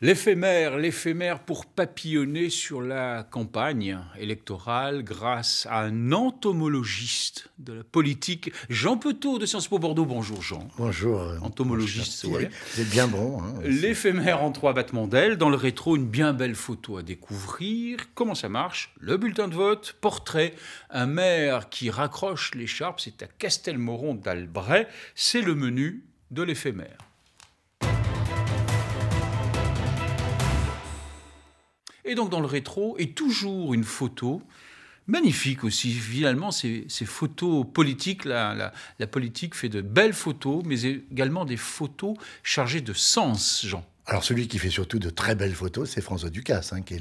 L'éphémère, l'éphémère pour papillonner sur la campagne électorale grâce à un entomologiste de la politique, Jean Petot de Sciences Po Bordeaux. Bonjour Jean. Bonjour. Euh, entomologiste, C'est bien bon. Hein, l'éphémère en trois battements d'ailes. Dans le rétro, une bien belle photo à découvrir. Comment ça marche Le bulletin de vote, portrait, un maire qui raccroche l'écharpe. C'est à Castelmoron d'Albret. C'est le menu de l'éphémère. Et donc dans le rétro est toujours une photo magnifique aussi. Finalement, ces, photos politiques, la politique fait de belles photos, mais également des photos chargées de sens, Jean. Alors celui qui fait surtout de très belles photos, c'est François Ducasse, hein, qui est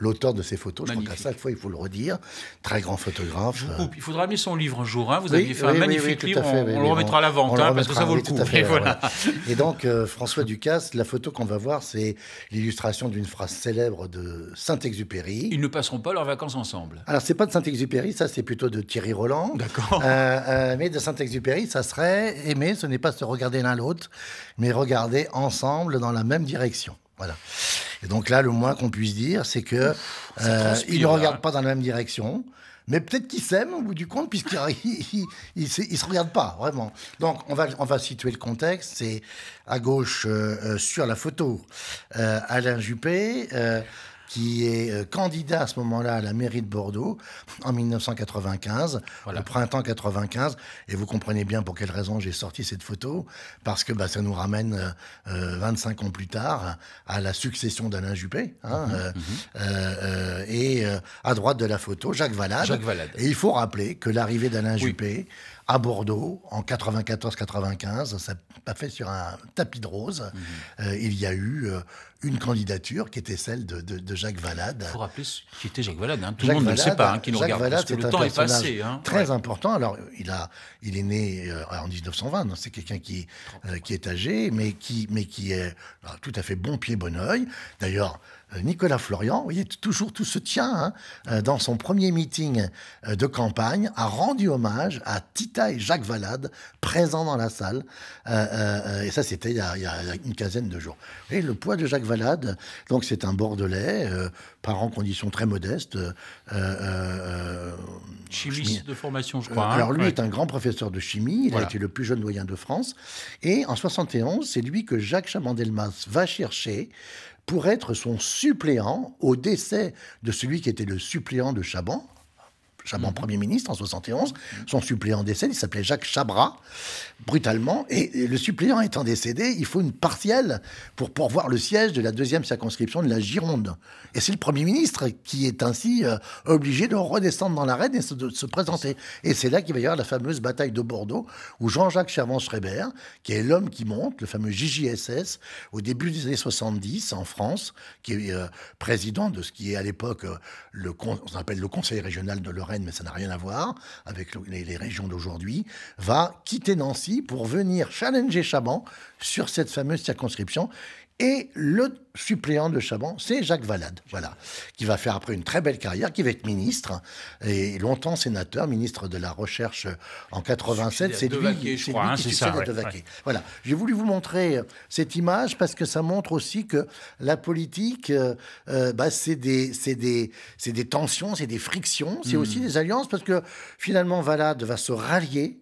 l'auteur de ces photos. Je crois qu'à chaque fois, il faut le redire. Très grand photographe. Euh, il faudra amener son livre un jour. Hein. Vous avez aviez fait un magnifique livre. on, le remettra à la vente, hein, parce que ça vaut le coup. et, donc euh, François Ducasse, la photo qu'on va voir, c'est l'illustration d'une phrase célèbre de Saint-Exupéry. Ils ne passeront pas leurs vacances ensemble. Alors c'est pas de Saint-Exupéry, ça c'est plutôt de Thierry Roland. D'accord. Euh, mais de Saint-Exupéry, ça serait aimer, ce n'est pas se regarder l'un l'autre, mais regarder ensemble dans la même direction. Voilà. Et donc là, le moins qu'on puisse dire, c'est que euh, ils ne regardent hein. pas dans la même direction. Mais peut-être qu'ils s'aiment au bout du compte, puisqu'ils ne se regardent pas, vraiment. Donc, on va, on va situer le contexte. C'est à gauche, euh, euh, sur la photo, euh, Alain Juppé qui est euh, candidat à ce moment-là à la mairie de Bordeaux en 1995, au printemps 95. Et vous comprenez bien pour quelle raison j'ai sorti cette photo, parce que bah, ça nous ramène 25 euh, euh, ans plus tard à la succession d'Alain Juppé. Hein, mhm, mhm. et à droite de la photo, Jacques Valade. Et il faut rappeler que l'arrivée d'Alain Juppé à Bordeaux en 94-95. Ça pas fait sur un tapis de rose. Mhm. Euh, il y a eu euh, une candidature qui était celle de, Jacques Valade. Il faut rappeler qui était Jacques Valade. Hein. Tout le monde ne le sait pas, hein, qui nous regarde, que le temps est passé. Hein. Très important. Alors, il, a, il est né euh, en 1920. C'est quelqu'un qui, qui est âgé, mais qui, mais qui est tout à fait bon pied, bon oeil. D'ailleurs, euh, Nicolas Florian, vous voyez, toujours tout se tient, hein, euh, dans son premier meeting euh, de campagne, a rendu hommage à Tita et Jacques Valade, présents dans la salle. et ça, c'était il, y a une quinzaine de jours. Et le poids de Jacques Valade, donc c'est un Bordelais, parent en conditions très modestes. Chimiste de formation, je crois. Hein. alors lui est un grand professeur de chimie, il a été le plus jeune doyen de France. Et en 71, c'est lui que Jacques Chamandelmas va chercher pour être son suppléant au décès de celui qui était le suppléant de Chaban, Chaban, mm. Premier ministre, en 71. Mm. Son suppléant décède, il s'appelait Jacques Chabra, brutalement. Et, le suppléant étant décédé, il faut une partielle pour pourvoir le siège de la deuxième circonscription de la Gironde. Et c'est le Premier ministre qui est ainsi euh, obligé de redescendre dans l'arène et se, de, se présenter. Et c'est là qu'il va y avoir la fameuse bataille de Bordeaux, où Jean-Jacques Servan-Schreiber, qui est l'homme qui monte, le fameux JJSS, au début des années 70 en France, qui est euh, président de ce qui est à l'époque euh, le on appelle le Conseil régional de Lorraine mais ça n'a rien à voir avec les régions d'aujourd'hui, va quitter Nancy pour venir challenger Chaban sur cette fameuse circonscription. Et le suppléant de Chaban, c'est Jacques Valade, voilà, qui va faire après une très belle carrière, qui va être ministre hein, et longtemps sénateur, ministre de la recherche en 87. C'est lui, qui succède à Voilà. J'ai voulu vous montrer euh, cette image parce que ça montre aussi que la politique, euh, euh, bah, c'est des, tensions, c'est des frictions, c'est hmm. aussi des alliances parce que finalement Valade va se rallier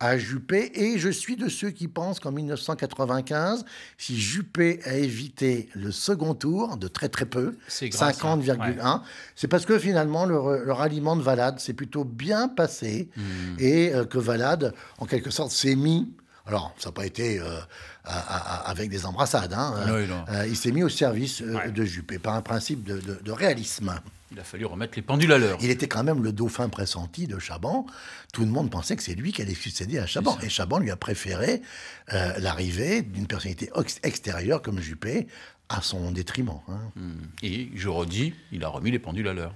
à Juppé et je suis de ceux qui pensent qu'en 1995, si Juppé a évité le second tour de très très peu, 50,1, hein. c'est parce que finalement le, ralliement de Valade s'est plutôt bien passé hmm. et euh, que Valade, en quelque sorte, s'est mis. Alors, ça n'a pas été euh, avec des embrassades. Hein, ah euh, il s'est mis au service de Juppé par un principe de, de réalisme. Il a fallu remettre les pendules à l'heure. Il était quand même le dauphin pressenti de Chaban. Tout le monde pensait que c'est lui qui allait succéder à Chaban. Et Chaban lui a préféré euh, l'arrivée d'une personnalité extérieure comme Juppé à son détriment. Hein. Hmm. Et je redis, il a remis les pendules à l'heure.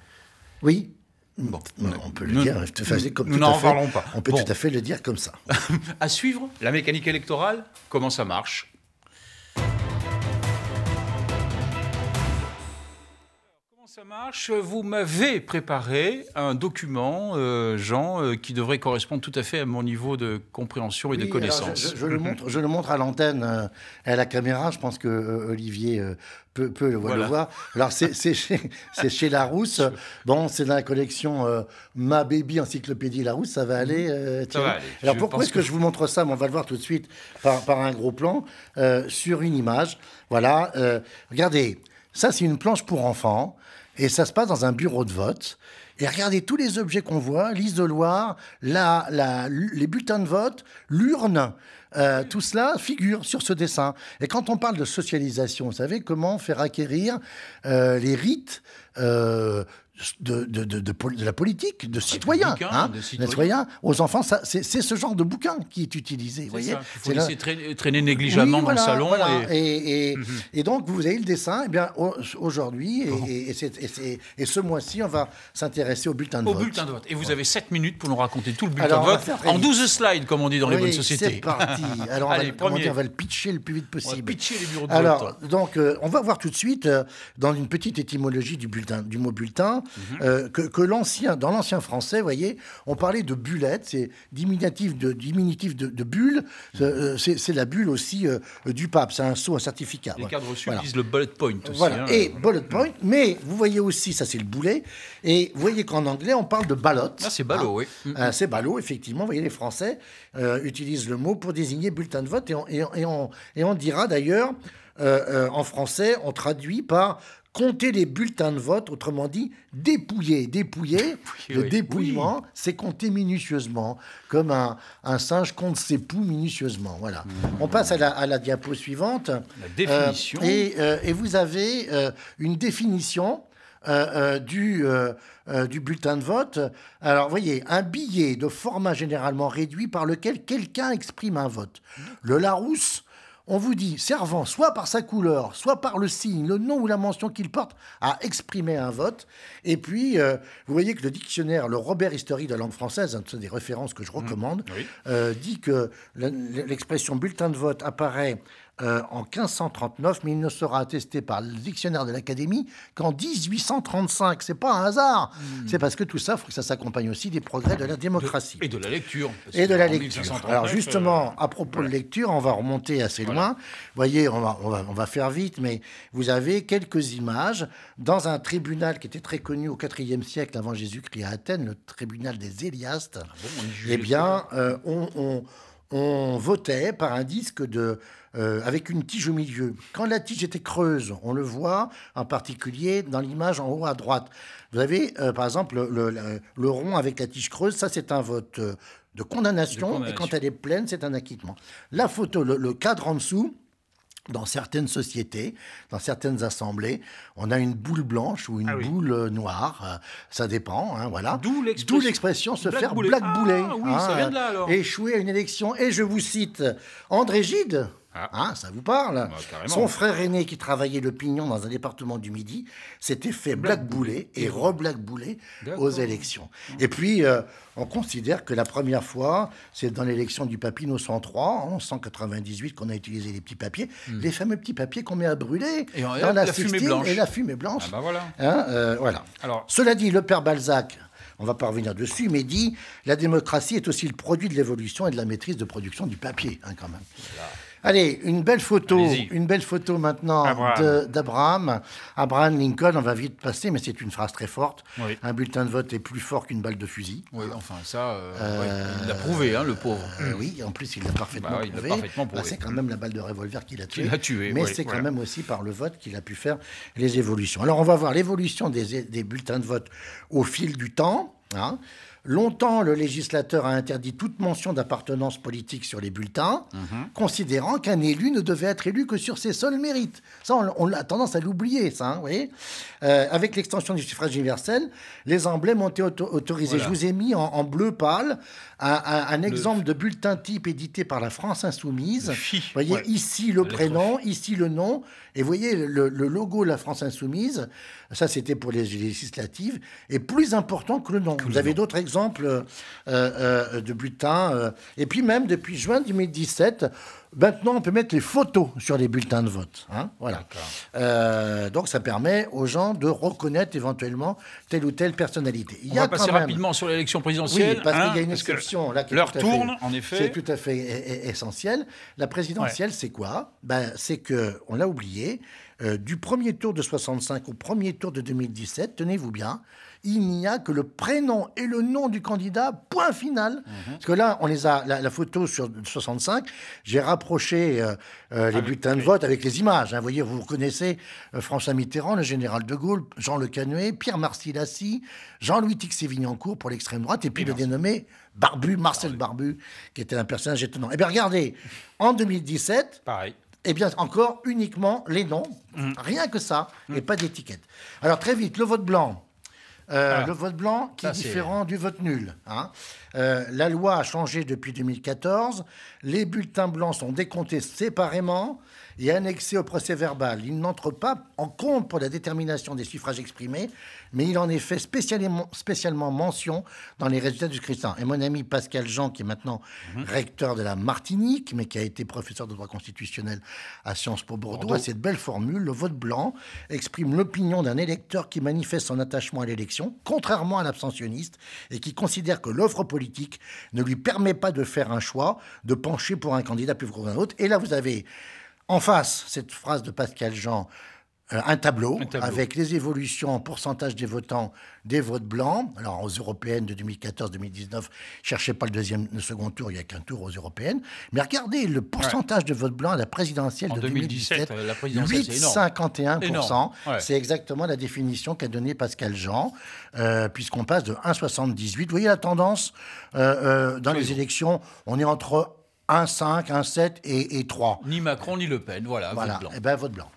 Oui, Bon, on peut le dire nous n'en parlons pas. On peut tout à fait le dire comme ça. à suivre, la mécanique électorale, comment ça marche ça marche Vous m'avez préparé un document, euh, Jean, euh, qui devrait correspondre tout à fait à mon niveau de compréhension et de connaissance. Je, le montre, je, le montre, à l'antenne, euh, à la caméra. Je pense que Olivier peut, le, voir. Alors, c'est chez, Larousse. Bon, c'est dans la collection Ma Baby Encyclopédie Larousse. Ça va mhm. aller, ça va aller. Alors, pourquoi est-ce que... je vous montre ça On va le voir tout de suite par, par un gros plan sur une image. Voilà. regardez. Ça, c'est une planche pour enfants. Et ça se passe dans un bureau de vote. Et regardez tous les objets qu'on voit, l'isoloir, la, la, les bulletins de vote, l'urne, euh, tout cela figure sur ce dessin. Et quand on parle de socialisation, vous savez comment faire acquérir euh, les rites euh, de, de, de, de, la politique, de ah, citoyens, hein, citoyens. aux enfants. C'est ce genre de bouquin qui est utilisé. vous voyez, c'est là... traîner, traîner, négligemment dans le salon. Et... Et, mhm. et, donc vous avez le dessin. et eh bien aujourd'hui et et, ce mois-ci, on va s'intéresser au bulletin de vote. Au bulletin de vote. Et vous avez 7 minutes pour nous raconter tout le bulletin de vote en 12 slides, comme on dit dans les bonnes sociétés. C'est parti. Alors on, va, le pitcher le plus vite possible. On va pitcher les bureaux de Alors, vote. Donc euh, on va voir tout de suite euh, dans une petite étymologie du bulletin, du mot bulletin. Euh, que, l'ancien, dans l'ancien français, vous voyez, on parlait de bulette, c'est diminutif de, diminutif de, bulle, euh, euh, c'est la bulle aussi du pape, c'est un sceau, un certificat. Les cadres reçus disent le bullet point aussi. Voilà, hein. et bullet point, mais vous voyez aussi, ça c'est le boulet, et vous voyez qu'en anglais on parle de ballot. Ah, c'est ballot, ah. oui. c'est ballot, effectivement, vous voyez, les Français utilisent le mot pour désigner bulletin de vote, et on, et on, et dira d'ailleurs. en français, on traduit par compter les bulletins de vote, autrement dit, dépouiller. Dépouiller, le dépouillement, c'est compter minutieusement, comme un, singe compte ses poux minutieusement. Voilà. Mmh. On passe à la, diapo suivante. La définition. Euh, euh, et, vous avez euh, une définition du, du bulletin de vote. Alors, voyez, un billet de format généralement réduit par lequel quelqu'un exprime un vote. Le Larousse on vous dit, servant soit par sa couleur, soit par le signe, le nom ou la mention qu'il porte, à exprimer un vote. Et puis, euh, vous voyez que le dictionnaire, le Robert History de la langue française, hein, des références que je mmh. recommande, euh, dit que l'expression bulletin de vote apparaît euh, en 1539, mais il ne sera attesté par le dictionnaire de l'Académie qu'en 1835. C'est pas un hasard. Hmm. C'est parce que tout ça, faut que ça s'accompagne aussi des progrès de la démocratie. et de la lecture. Et de la lecture. Alors justement, euh, à propos de lecture, on va remonter assez loin. voyez, on va, on va, on va faire vite, mais vous avez quelques images dans un tribunal qui était très connu au IVe siècle avant Jésus-Christ à Athènes, le tribunal des Héliastes. Ah et eh bien, euh, on, on, votait par un disque de euh, avec une tige au milieu. Quand la tige était creuse, on le voit en particulier dans l'image en haut à droite. Vous avez euh, par exemple le, rond avec la tige creuse, ça c'est un vote euh, de condamnation, et quand elle est pleine, c'est un acquittement. La photo, le, cadre en dessous, dans certaines sociétés, dans certaines assemblées, on a une boule blanche ou une ah boule noire, ça dépend, hein, voilà. D'où l'expression se faire blackbouler. Ah, oui, hein. échouer à une élection. Et je vous cite André Gide, ah. ah. ça vous parle bah, Son frère aîné, qui travaillait le pignon dans un département du Midi, s'était fait blackbouler et re-blackbouler aux élections. Et puis, euh, on considère que la première fois, c'est dans l'élection du Papineau 103, en 1198, qu'on a utilisé les petits papiers, hmm. les fameux petits papiers qu'on met à brûler et dans la, fumée blanche. Et la fumée blanche. Ah bah voilà. Hein, euh, voilà. Alors, Cela dit, le père Balzac on va pas revenir dessus, mais dit la démocratie est aussi le produit de l'évolution et de la maîtrise de production du papier, hein, quand même. Allez, une belle photo, une belle photo maintenant d'Abraham. Abraham Lincoln, on va vite passer, mais c'est une phrase très forte. Un bulletin de vote est plus fort qu'une balle de fusil. Oui, enfin ça, euh, euh, il l'a prouvé, hein, le pauvre. Euh, oui, en plus il l'a parfaitement, bah prouvé. Bah, c'est quand même la balle de revolver qu'il a tué. tué. Mais c'est quand même aussi par le vote qu'il a pu faire les évolutions. Alors on va voir l'évolution des, bulletins de vote au fil du temps. Hein. Longtemps, le législateur a interdit toute mention d'appartenance politique sur les bulletins, mhm. considérant qu'un élu ne devait être élu que sur ses seuls mérites. Ça, on, a tendance à l'oublier, ça. Hein, vous voyez euh, avec l'extension du suffrage universel, les emblèmes ont été autorisés. Je vous ai mis en bleu pâle un, exemple de bulletin type édité par la France Insoumise. Vous voyez, ici le prénom, ici le nom. Et vous voyez, le, logo de la France Insoumise, ça c'était pour les législatives, et plus important que le nom. Vous avez d'autres exemples euh, euh, de bulletins. Euh, et puis même depuis juin 2017, Maintenant, on peut mettre les photos sur les bulletins de vote. Hein, hein voilà. Euh, donc, ça permet aux gens de reconnaître éventuellement telle ou telle personnalité. Il on y a va passer rapidement sur l'élection présidentielle. Oui, parce qu'il y a hein, une exception. Là, qui l'heure tourne, en effet. C'est tout à fait essentiel. La présidentielle, c'est quoi ben, C'est que, on l'a oublié, euh, du premier tour de 65 au premier tour de 2017, tenez-vous bien, il n'y a que le prénom et le nom du candidat, point final. Mhm. Parce que là, on les a, la, photo sur 65, j'ai rapproché euh, euh, les ah, bulletins de vote avec les images. Vous hein. voyez, vous reconnaissez euh, François Mitterrand, le général de Gaulle, Jean Le Canuet, Pierre Marcilassi, Jean-Louis Tixé-Vignancourt pour l'extrême droite, et puis le dénommé Barbu, Marcel ah Barbu, qui était un personnage étonnant. Eh bien, regardez, en 2017, Pareil. Eh bien, encore uniquement les noms, mm. rien que ça, mm. et pas d'étiquette. Alors, très vite, le vote blanc, euh, ah. Le vote blanc qui est différent du vote nul. Hein. Euh, la loi a changé depuis 2014. Les bulletins blancs sont décomptés séparément et annexé au procès verbal. Il n'entre pas en compte pour la détermination des suffrages exprimés, mais il en est fait spécialement, spécialement mention dans les résultats du scrutin. Et mon ami Pascal Jean, qui est maintenant mhm. recteur de la Martinique, mais qui a été professeur de droit constitutionnel à Sciences Po Bordeaux, a cette belle formule le vote blanc exprime l'opinion d'un électeur qui manifeste son attachement à l'élection, contrairement à l'abstentionniste, et qui considère que l'offre politique ne lui permet pas de faire un choix, de pencher pour un candidat plus gros qu'un autre. Et là, vous avez en face, cette phrase de Pascal Jean, euh, un tableau, avec les évolutions en pourcentage des votants des votes blancs. Alors, aux européennes de 2014-2019, cherchez pas le deuxième, le second tour, il n'y a qu'un tour aux européennes. Mais regardez le pourcentage de votes blancs à la présidentielle de 2017. 2017 la présidentielle, 8,51%. C'est exactement la définition qu'a donnée Pascal Jean, euh, puisqu'on passe de 1,78. Vous voyez la tendance euh, dans les élections, on est entre 1, 5, 1, 7 et, 3. Ni Macron ni Le Pen, voilà. Voilà, vote blanc. Et eh ben, vote blanc.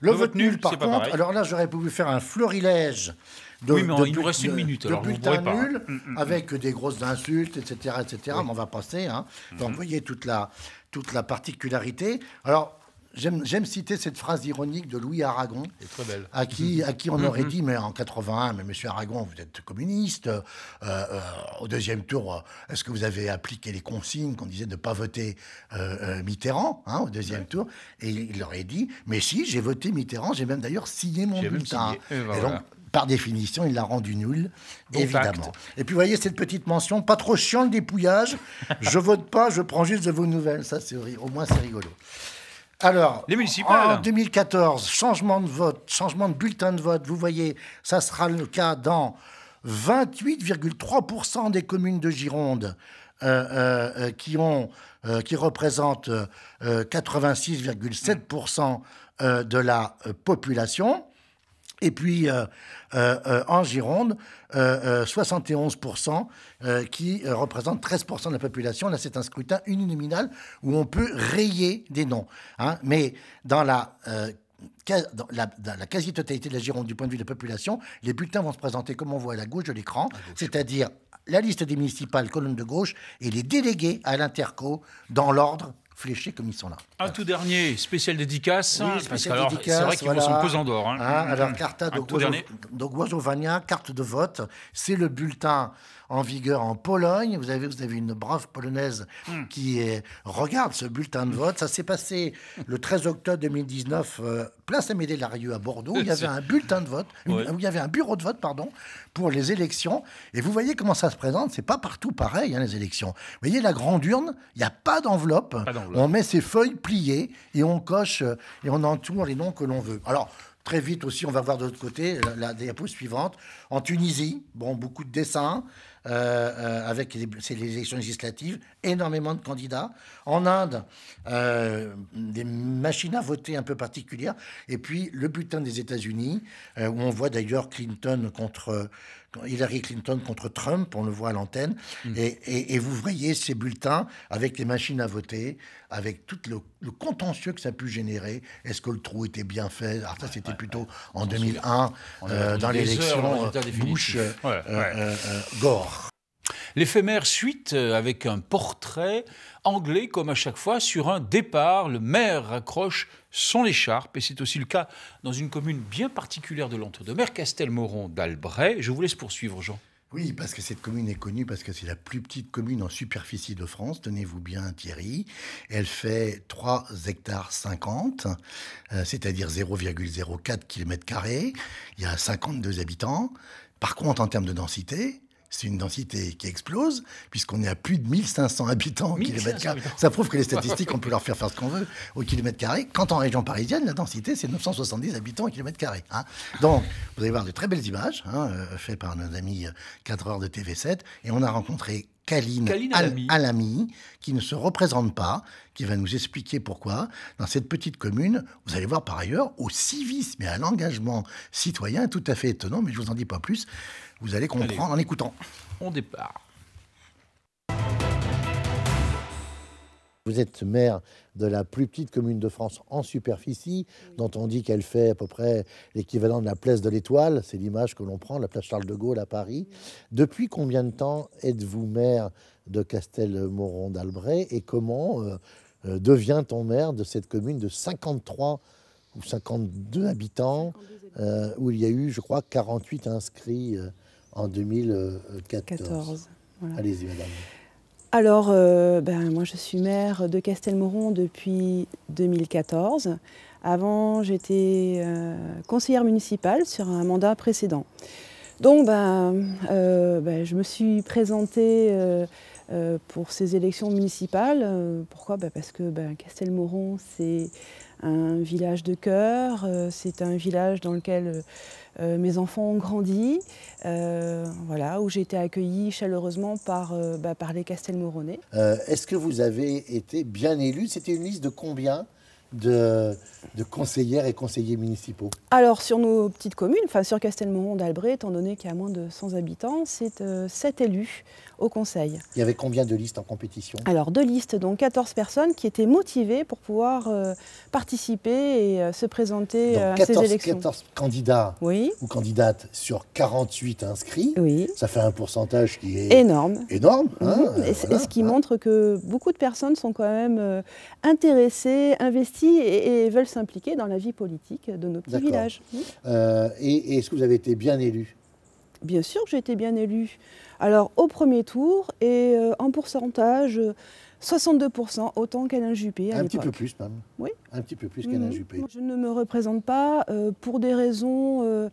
Le, vote, nul, par contre, alors là, j'aurais pu faire un fleurilège – de, oui, mais il nous reste une minute. De, alors, de hein. nul, mm, mm, mm. avec des grosses insultes, etc., etc. Mais on va passer. Hein. Donc, mm-hmm. vous voyez toute la, toute la particularité. Alors, J'aime citer cette phrase ironique de Louis Aragon, très belle. à qui, à qui on aurait mhm. dit, mais en 81, mais Monsieur Aragon, vous êtes communiste. Euh, euh, au deuxième tour, euh, est-ce que vous avez appliqué les consignes qu'on disait de ne pas voter Mitterrand hein, au deuxième tour Et il aurait dit, mais si, j'ai voté Mitterrand, j'ai même d'ailleurs signé mon bulletin. Et, donc, par définition, il l'a rendu nul, évidemment. Et puis, vous voyez cette petite mention, pas trop chiant le dépouillage, je vote pas, je prends juste de vos nouvelles. Ça, c'est au moins, c'est rigolo. Alors, les en 2014, changement de vote, changement de bulletin de vote, vous voyez, ça sera le cas dans 28,3% des communes de Gironde euh, euh, euh, qui, ont, qui représentent 86,7% de la population. Et puis euh, euh, euh, en Gironde, 71% qui représentent 13% de la population. Là, c'est un scrutin uninominal où on peut rayer des noms. Hein. Mais dans la quasi-totalité de la Gironde du point de vue de la population, les bulletins vont se présenter comme on voit à la gauche de l'écran, c'est-à-dire la liste des municipales, colonne de gauche, et les délégués à l'interco dans l'ordre fléchés comme ils sont là. Un tout dernier, spécial dédicace. parce c'est vrai qu'ils voilà. vont son pesant d'or. Hein. Hein, alors, carta de Guazovania, carte de vote, c'est le bulletin en vigueur en Pologne. Vous avez, vous avez une brave polonaise hmm. qui est, regarde ce bulletin de vote. Ça s'est passé le 13 octobre 2019, euh, place Amédée Larieux à Bordeaux. il y avait un bulletin de vote, il y avait un bureau de vote, pardon, pour les élections. Et vous voyez comment ça se présente. C'est pas partout pareil, hein, les élections. Vous voyez la grande urne, il n'y a pas d'enveloppe. On met ses feuilles pliées et on coche euh, et on entoure les noms que l'on veut. Alors, Très vite aussi, on va voir de l'autre côté, la, diapositive suivante. En Tunisie, bon, beaucoup de dessins, euh, euh, avec les, les, élections législatives, énormément de candidats. En Inde, euh, des machines à voter un peu particulières. Et puis le bulletin des États-Unis, où on voit d'ailleurs Clinton contre Hillary Clinton contre Trump, on le voit à l'antenne. Hmm. Et, et, vous voyez ces bulletins avec les machines à voter, avec tout le, contentieux que ça a pu générer. Est-ce que le trou était bien fait Alors ah, ça, c'était plutôt en 2001, dans l'élection Bush-Gore. L'éphémère suite euh, avec un portrait anglais, comme à chaque fois, sur un départ. Le maire raccroche son écharpe, et c'est aussi le cas dans une commune bien particulière de l'entre-deux-mer, Castelmoron d'Albret. Je vous laisse poursuivre, Jean. Oui, parce que cette commune est connue parce que c'est la plus petite commune en superficie de France, tenez-vous bien Thierry. Elle fait 3 hectares 50, euh, c'est-à-dire 0,04 km. Il y a 52 habitants. Par contre, en termes de densité, c'est une densité qui explose, puisqu'on est à plus de 1500 habitants au kilomètre carré. Ça prouve que les statistiques, on peut leur faire faire ce qu'on veut au kilomètre carré. Quand en région parisienne, la densité, c'est 970 habitants au kilomètre carré. Hein. Donc, vous allez voir de très belles images, hein, euh, faites par nos amis 4 euh, heures de TV7, et on a rencontré Kaline, Alami. qui ne se représente pas, qui va nous expliquer pourquoi, dans cette petite commune, vous allez voir par ailleurs, au civisme et à l'engagement citoyen, tout à fait étonnant, mais je ne vous en dis pas plus. Vous allez comprendre en écoutant. On départ. Vous êtes maire de la plus petite commune de France en superficie, dont on dit qu'elle fait à peu près l'équivalent de la place de l'Étoile, c'est l'image que l'on prend, la place Charles de Gaulle à Paris. Depuis combien de temps êtes-vous maire de moron d'Albret et comment euh, euh, devient-on maire de cette commune de 53 ou 52 habitants, euh, où il y a eu, je crois, 48 inscrits en 2014. Allez-y, madame. Alors, euh, ben, moi, je suis maire de Castelmoron depuis 2014. Avant, j'étais euh, conseillère municipale sur un mandat précédent. Donc, ben, euh, ben je me suis présentée pour ces élections municipales. pourquoi ben, Parce que ben, Castelmoron, c'est un village de cœur, c'est un village dans lequel euh, mes enfants ont grandi, euh, voilà, où j'ai été accueillie chaleureusement par, euh, bah, par les Castelmoronais. Est-ce que vous avez été bien élue C'était une liste de combien de, conseillères et conseillers municipaux Alors, sur nos petites communes, enfin sur Castelmont, d'Albret, étant donné qu'il y a moins de 100 habitants, c'est 7 euh, élus au conseil. Il y avait combien de listes en compétition Alors, deux listes, donc 14 personnes qui étaient motivées pour pouvoir euh, participer et euh, se présenter à ces élections. 14 candidats ou candidates sur 48 inscrits, oui. ça fait un pourcentage qui est énorme. énorme hein, et ce qui hein. montre que beaucoup de personnes sont quand même intéressées, investies et, veulent s'impliquer dans la vie politique de nos petits villages. Euh, et, est-ce que vous avez été bien élu Bien sûr que j'ai été bien élu. Alors au premier tour et euh, en pourcentage, 62% autant qu'Alain Juppé. À un petit peu plus même. Oui. Un petit peu plus qu'Alain mhm. Je ne me représente pas euh, pour des raisons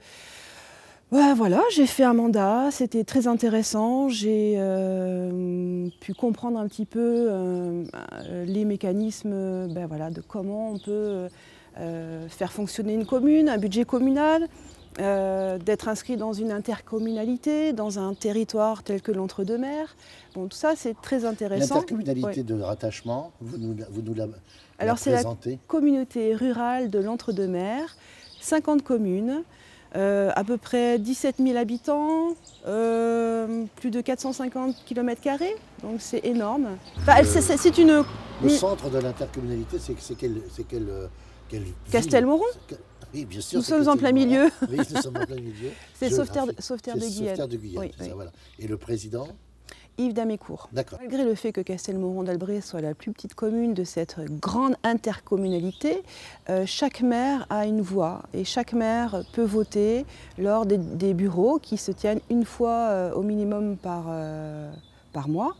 voilà, j'ai fait un mandat, c'était très intéressant, j'ai euh, pu comprendre un petit peu euh, euh, les mécanismes ben voilà, de comment on peut faire fonctionner une commune, un budget communal, d'être inscrit dans une intercommunalité, dans un territoire tel que l'entre-deux-mers. Bon, tout ça, c'est très intéressant. L'intercommunalité de rattachement, vous nous, Alors, c'est la communauté rurale de l'entre-deux-mers, 50 communes. Euh, à peu près 17 000 habitants, euh, plus de 450 km, donc c'est énorme. une. Le centre de l'intercommunalité, c'est quelle. quel quel Castelmoron Oui, bien sûr. Nous sommes en plein milieu. Oui, nous sommes en plein milieu. C'est Sauveterre, de Sauveterre de Guyane. Sauveterre de Guyane, Ça, voilà. Et le président Damécourt. Malgré le fait que Castelmoron d'Albré soit la plus petite commune de cette grande intercommunalité, euh, chaque maire a une voix et chaque maire peut voter lors des, bureaux qui se tiennent une fois euh, au minimum par, euh, par mois.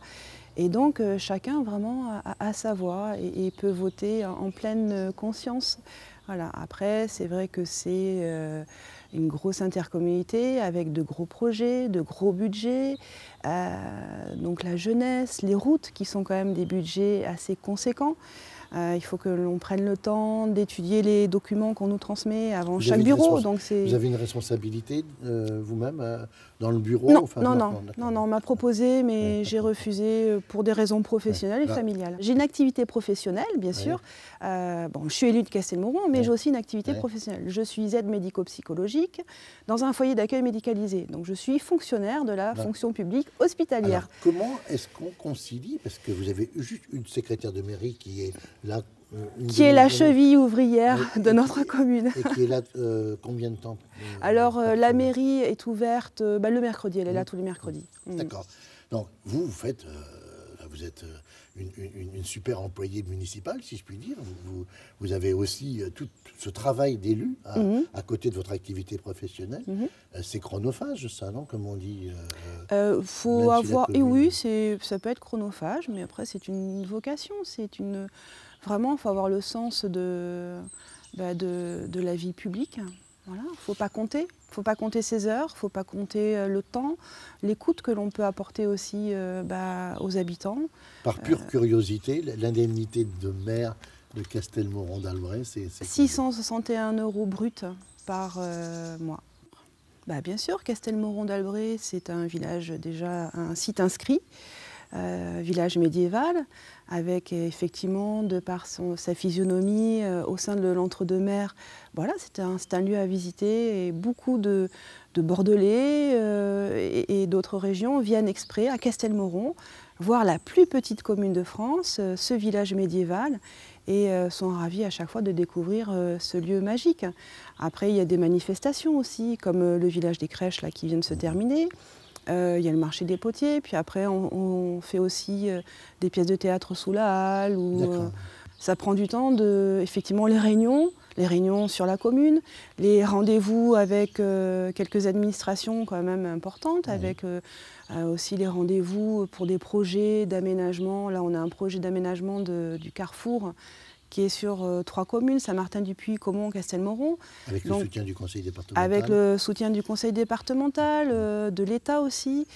Et donc euh, chacun vraiment a, sa voix et, peut voter en pleine euh, conscience. Voilà. Après, c'est vrai que c'est euh, une grosse intercommunauté avec de gros projets, de gros budgets. donc la jeunesse, les routes qui sont quand même des budgets assez conséquents. il faut que l'on prenne le temps d'étudier les documents qu'on nous transmet avant chaque bureau. Donc vous avez une responsabilité vous-même dans le bureau Non, non, non, non, on m'a proposé, mais j'ai refusé euh, pour des raisons professionnelles et familiales. J'ai une activité professionnelle, bien sûr. Euh, bon, je suis élue de Castelmoron, mais j'ai aussi une activité professionnelle. Je suis aide médico-psychologique dans un foyer d'accueil médicalisé. Donc, je suis fonctionnaire de la fonction publique hospitalière. comment est-ce qu'on concilie Parce que vous avez juste une secrétaire de mairie qui est là euh, qui est la cheville ouvrière de notre commune. Et qui est là euh, combien de temps euh, Alors la mairie est ouverte bah, le mercredi, elle est là mmh. tous les mercredis. Mmh. D'accord. Donc vous, vous faites, vous êtes une, super employée municipale, si je puis dire. Vous, vous, avez aussi tout ce travail d'élu mmh. à, côté de votre activité professionnelle. c'est chronophage, ça, non Comme on dit. faut avoir. Et oui, ça peut être chronophage, mais après c'est une vocation, c'est une Vraiment, il faut avoir le sens bah, de, la vie publique. Voilà, faut pas compter. faut pas compter ses heures, faut pas compter euh, le temps, l'écoute que l'on peut apporter aussi euh, bah, aux habitants. Par pure euh, curiosité, l'indemnité de maire de Castelmoron d'Albret, c'est... 661 euros brut par mois. Bah, bien sûr, Castelmoron d'Albret, c'est un village déjà, un site inscrit. Euh, village médiéval, avec effectivement, de par sa physionomie euh, au sein de l'entre-deux-mers, voilà, c'est un, lieu à visiter et beaucoup de, Bordelais euh, et, d'autres régions viennent exprès à Castelmoron voir la plus petite commune de France, ce village médiéval, et sont ravis à chaque fois de découvrir ce lieu magique. Après, il y a des manifestations aussi, comme le village des crèches là, qui vient de se terminer. Euh, il y a le marché des potiers, puis après on, fait aussi euh, des pièces de théâtre sous la halle. Euh, ça prend du temps de, effectivement, les réunions, les réunions sur la commune, les rendez-vous avec quelques administrations quand même importantes, avec aussi les rendez-vous pour des projets d'aménagement. Là, on a un projet d'aménagement du carrefour qui est sur euh, trois communes, Saint-Martin-du-Puy, Caumont, Castelmoron. Avec le soutien du conseil départemental Avec le soutien du conseil départemental, euh, de l'État aussi.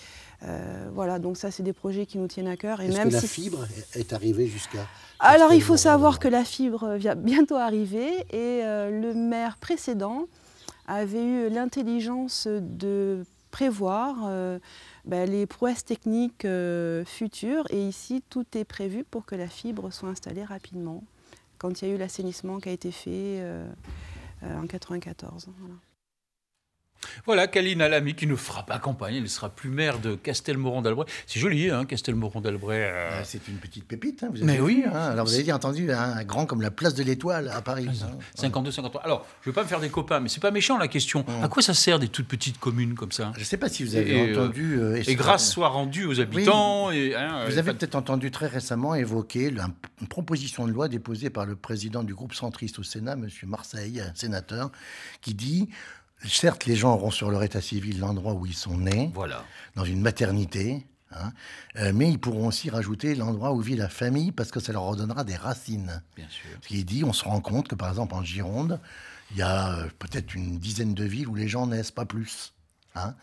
Euh, voilà, donc ça, c'est des projets qui nous tiennent à cœur. Et même que la fibre est arrivée jusqu'à. Alors, il faut savoir que la fibre vient bientôt arriver et le maire précédent avait eu l'intelligence de prévoir ben, les prouesses techniques futures. Et ici, tout est prévu pour que la fibre soit installée rapidement quand il y a eu l'assainissement qui a été fait euh, euh, en 1994. Voilà, Kaline Alami qui ne fera pas campagne, elle ne sera plus maire de Castelmoron d'Albret. C'est joli, hein, Castelmoron d'Albret. Euh. Ah, c'est une petite pépite, hein, vous avez Mais oui. Hein. alors vous avez entendu un grand comme la place de l'Étoile à Paris. 52, ah, 53. Hein. Alors, je ne veux pas me faire des copains, mais ce n'est pas méchant la question. À quoi ça sert des toutes petites communes comme ça Je ne sais pas si vous avez euh, entendu. Euh, et, grâce soit rendue aux habitants. vous avez peut-être entendu très récemment évoquer une proposition de loi déposée par le président du groupe centriste au Sénat, M. Marseille, sénateur, qui dit certes, les gens auront sur leur état civil l'endroit où ils sont nés, dans une maternité, hein, euh, mais ils pourront aussi rajouter l'endroit où vit la famille parce que ça leur redonnera des racines. Ce qui est dit, on se rend compte que par exemple en Gironde, il y a euh, peut-être une dizaine de villes où les gens naissent pas plus. Hein.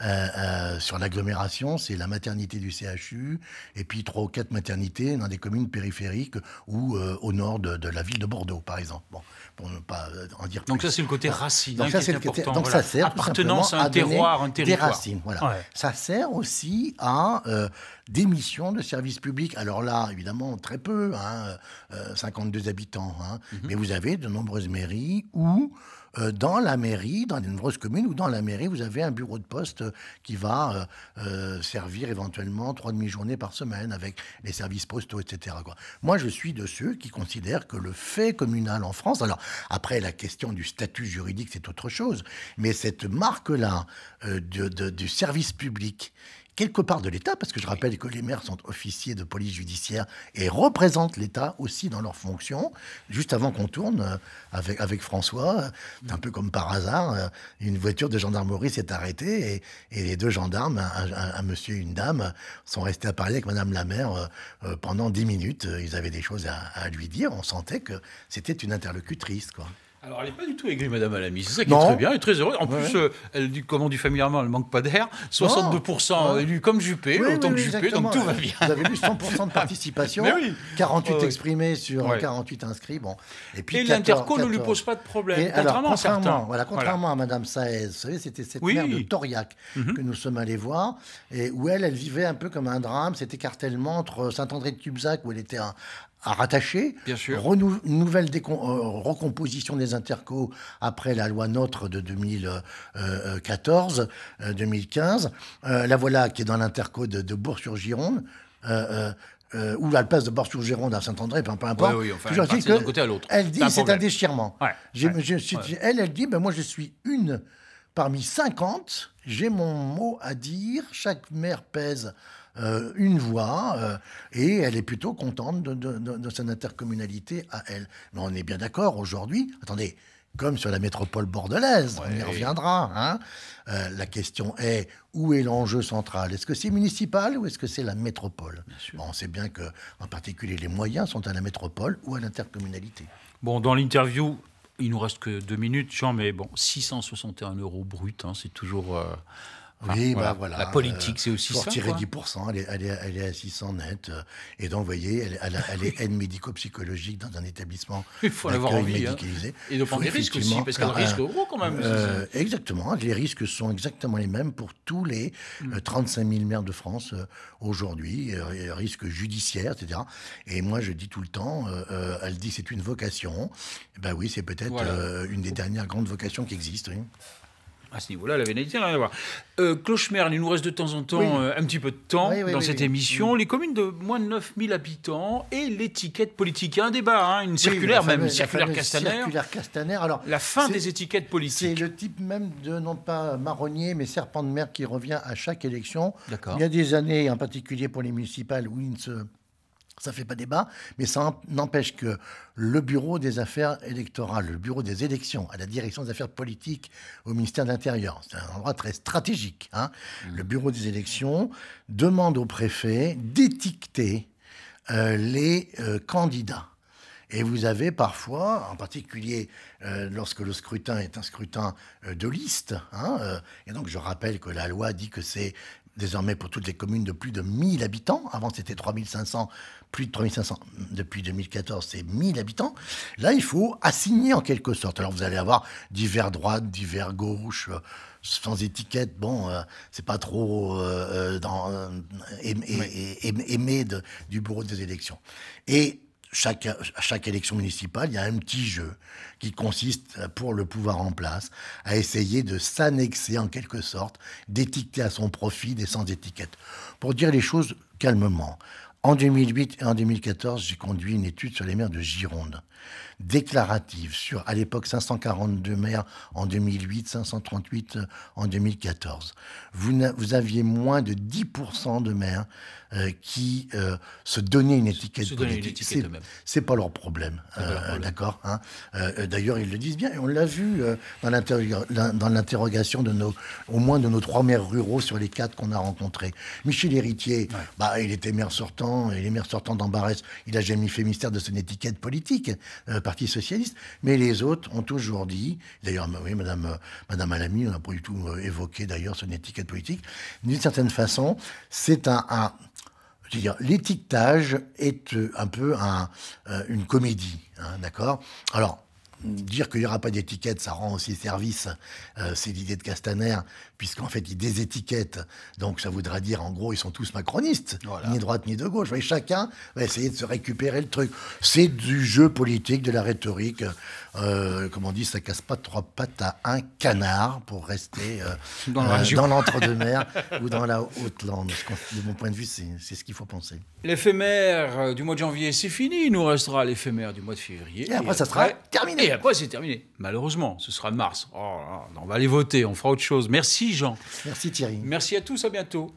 Euh, euh, sur l'agglomération, c'est la maternité du CHU, et puis trois ou quatre maternités dans des communes périphériques ou euh, au nord de, la ville de Bordeaux, par exemple. Bon, pour ne pas en dire plus. Donc ça, c'est le côté racine. Donc, hein, ça, c'est important. Donc ça sert appartenance à un terroir, un territoire. Des racines, voilà. Ça sert aussi à des missions de services publics. Alors là, évidemment, très peu, 52 hein, habitants, mm-hmm. mais vous avez de nombreuses mairies où euh, dans la mairie, dans de nombreuses communes ou dans la mairie, vous avez un bureau de poste euh, qui va euh, servir éventuellement trois demi-journées par semaine avec les services postaux, etc. Moi, je suis de ceux qui considèrent que le fait communal en France, alors après la question du statut juridique, c'est autre chose, mais cette marque-là du service public quelque part de l'État, parce que je rappelle que les maires sont officiers de police judiciaire et représentent l'État aussi dans leurs fonctions. Juste avant qu'on tourne euh, avec, avec François, euh, un mm. peu comme par hasard, euh, une voiture de gendarmerie s'est arrêtée et, les deux gendarmes, un, monsieur et une dame, sont restés à parler avec Madame la maire pendant dix minutes. Ils avaient des choses à, à lui dire. On sentait que c'était une interlocutrice. Quoi. Alors, elle n'est pas du tout aigrie, Madame Alamy. C'est ça qui est très bien. Elle est très heureuse. En plus, euh, comme elle dit familièrement, elle ne manque pas d'air. 62% élus comme Juppé, autant que Juppé, donc tout va bien. Vous avez lu 100% de ah, participation, 48 ah, exprimés sur 48 inscrits. Bon. Et, l'interco ne lui pose pas de problème, contrairement, à Voilà, contrairement à Madame Saez, c'était cette mère de Toriac mhm. que nous sommes allés voir, et où elle, elle vivait un peu comme un drame, cet écartèlement entre Saint-André de Tubzac, où elle était un, à rattacher. Bien sûr. nouvelle euh, recomposition des intercos après la loi NOTRe de 2014, 2015. Euh, euh, la voilà qui est dans l'interco de, Bourg-sur-Gironde. ou à la place de Bourg-sur-Gironde à Saint-André, peu, importe. Oui, dit que côté à elle dit c'est un déchirement. Elle, elle dit ben, moi je suis une parmi 50, j'ai mon mot à dire, chaque mère pèse euh, une voix, euh, et elle est plutôt contente de, son intercommunalité à elle. Mais on est bien d'accord aujourd'hui, attendez, comme sur la métropole bordelaise, on y reviendra. Hein. Euh, la question est où est l'enjeu central Est-ce que c'est municipal ou est-ce que c'est la métropole bon, On sait bien que, en particulier, les moyens sont à la métropole ou à l'intercommunalité. Bon, dans l'interview, il nous reste que deux minutes, Jean, mais bon, 661 euros brut, hein, c'est toujours oui, bah, voilà. La politique, c'est aussi euh, ça. Pour tirer 10%, elle est à 600 net donc, et d'envoyer, elle est aide médico-psychologique dans un établissement. Il faut l'avoir envie. Hein. Et de prendre des risques aussi, parce qu'il y a un risque euh, gros quand même. Euh, exactement. Les risques sont exactement les mêmes pour tous les 35 mm. 000 maires de France aujourd'hui. risques judiciaires, etc. Et moi, je dis tout le temps, elle dit c'est une vocation. Eh ben oui, c'est peut-être une des dernières grandes vocations qui existent à ce niveau-là, la vénalité n'a rien à voir. Euh, Clochemerle, il nous reste de temps en temps euh, un petit peu de temps dans cette émission. Mm. Les communes de moins de 9000 habitants et l'étiquette politique. Il y a un débat, hein, une circulaire même, circulaire Castaner. Circulaire Castaner. Alors, la fin des étiquettes politiques. C'est le type même de, non pas marronnier, mais serpent de mer qui revient à chaque élection. Il y a des années, en particulier pour les municipales, où il se ça ne fait pas débat, mais ça n'empêche que le bureau des affaires électorales, le bureau des élections, à la direction des affaires politiques au ministère de l'Intérieur, c'est un endroit très stratégique, hein, mmh. le bureau des élections demande au préfet d'étiqueter euh, les euh, candidats. Et vous avez parfois, en particulier euh, lorsque le scrutin est un scrutin de liste, hein, et donc je rappelle que la loi dit que c'est désormais pour toutes les communes de plus de 1000 habitants. Avant, c'était 3500, plus de 3500. Depuis 2014, c'est 1000 habitants. Là, il faut assigner en quelque sorte. Alors, vous allez avoir divers droites, divers gauches, euh, sans étiquette. Bon, euh, c'est pas trop euh, aimé, du bureau des élections. Et chaque, à chaque élection municipale, il y a un petit jeu qui consiste, pour le pouvoir en place, à essayer de s'annexer en quelque sorte, d'étiqueter à son profit des sans-étiquette. Pour dire les choses calmement, en 2008 et en 2014, j'ai conduit une étude sur les maires de Gironde déclarative sur, à l'époque, 542 maires en 2008, 538 euh, en 2014. Vous, aviez moins de 10% de maires euh, qui euh, se donnaient une étiquette politique. C'est pas leur problème, d'accord hein. D'ailleurs, ils le disent bien, et on l'a vu dans l'interrogation de nos, au moins de nos trois maires ruraux sur les quatre qu'on a rencontrés. Michel Héritier, bah, il était maire sortant, et les maires sortants d'Ambarès, il a jamais fait mystère de son étiquette politique. Euh, Parti socialiste. Mais les autres ont toujours dit, d'ailleurs, oui, Madame, euh, Madame Alamy, on n'a pas du tout euh, évoqué d'ailleurs son étiquette politique, d'une certaine façon, c'est un, dire, l'étiquetage est un peu une comédie, hein, d'accord Alors, dire qu'il n'y aura pas d'étiquette, ça rend aussi service, euh, c'est l'idée de Castaner, puisqu'en fait, il désétiquette. Donc, ça voudra dire, en gros, ils sont tous macronistes, ni droite ni de gauche. Mais chacun va essayer de se récupérer le truc. C'est du jeu politique, de la rhétorique. Euh, comme on dit, ça casse pas trois pattes à un canard pour rester euh, dans lentre deux mers ou dans la Haute-Lande. De mon point de vue, c'est ce qu'il faut penser. L'éphémère du mois de janvier, c'est fini. Il nous restera l'éphémère du mois de février. et après ça sera terminé après, c'est terminé. Malheureusement, ce sera mars. Oh on va aller voter, on fera autre chose. Merci, Jean. Merci, Thierry. Merci à tous, à bientôt.